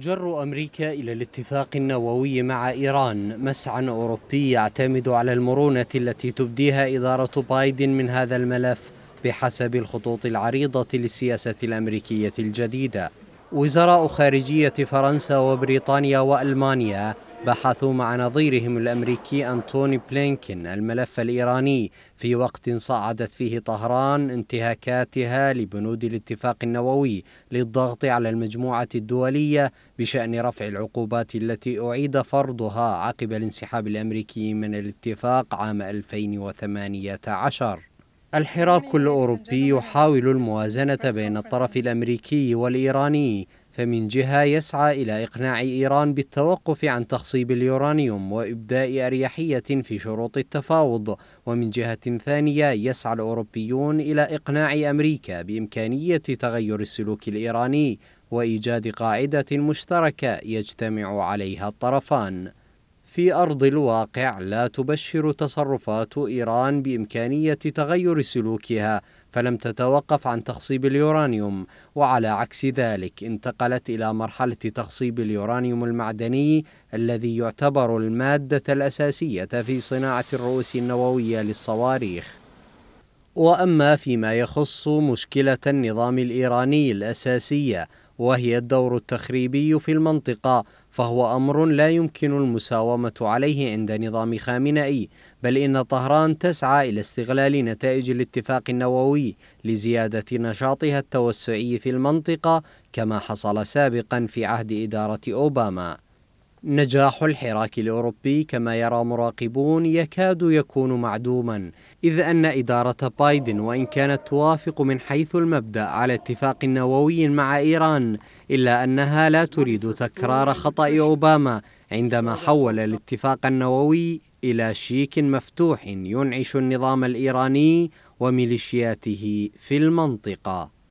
جر أمريكا إلى الاتفاق النووي مع إيران مسعى أوروبي يعتمد على المرونة التي تبديها إدارة بايدن من هذا الملف بحسب الخطوط العريضة للسياسة الأمريكية الجديدة وزراء خارجية فرنسا وبريطانيا وألمانيا بحثوا مع نظيرهم الأمريكي أنتوني بلينكين الملف الإيراني في وقت صعدت فيه طهران انتهاكاتها لبنود الاتفاق النووي للضغط على المجموعة الدولية بشأن رفع العقوبات التي أعيد فرضها عقب الانسحاب الأمريكي من الاتفاق عام 2018 الحراك الأوروبي يحاول الموازنة بين الطرف الأمريكي والإيراني فمن جهة يسعى إلى إقناع إيران بالتوقف عن تخصيب اليورانيوم وإبداء أريحية في شروط التفاوض ومن جهة ثانية يسعى الأوروبيون إلى إقناع أمريكا بإمكانية تغير السلوك الإيراني وإيجاد قاعدة مشتركة يجتمع عليها الطرفان في أرض الواقع لا تبشر تصرفات إيران بإمكانية تغير سلوكها فلم تتوقف عن تخصيب اليورانيوم وعلى عكس ذلك انتقلت إلى مرحلة تخصيب اليورانيوم المعدني الذي يعتبر المادة الأساسية في صناعة الرؤوس النووية للصواريخ واما فيما يخص مشكله النظام الايراني الاساسيه وهي الدور التخريبي في المنطقه فهو امر لا يمكن المساومه عليه عند نظام خامنئي بل ان طهران تسعى الى استغلال نتائج الاتفاق النووي لزياده نشاطها التوسعي في المنطقه كما حصل سابقا في عهد اداره اوباما نجاح الحراك الأوروبي كما يرى مراقبون يكاد يكون معدوما إذ أن إدارة بايدن وإن كانت توافق من حيث المبدأ على اتفاق نووي مع إيران إلا أنها لا تريد تكرار خطأ أوباما عندما حول الاتفاق النووي إلى شيك مفتوح ينعش النظام الإيراني وميليشياته في المنطقة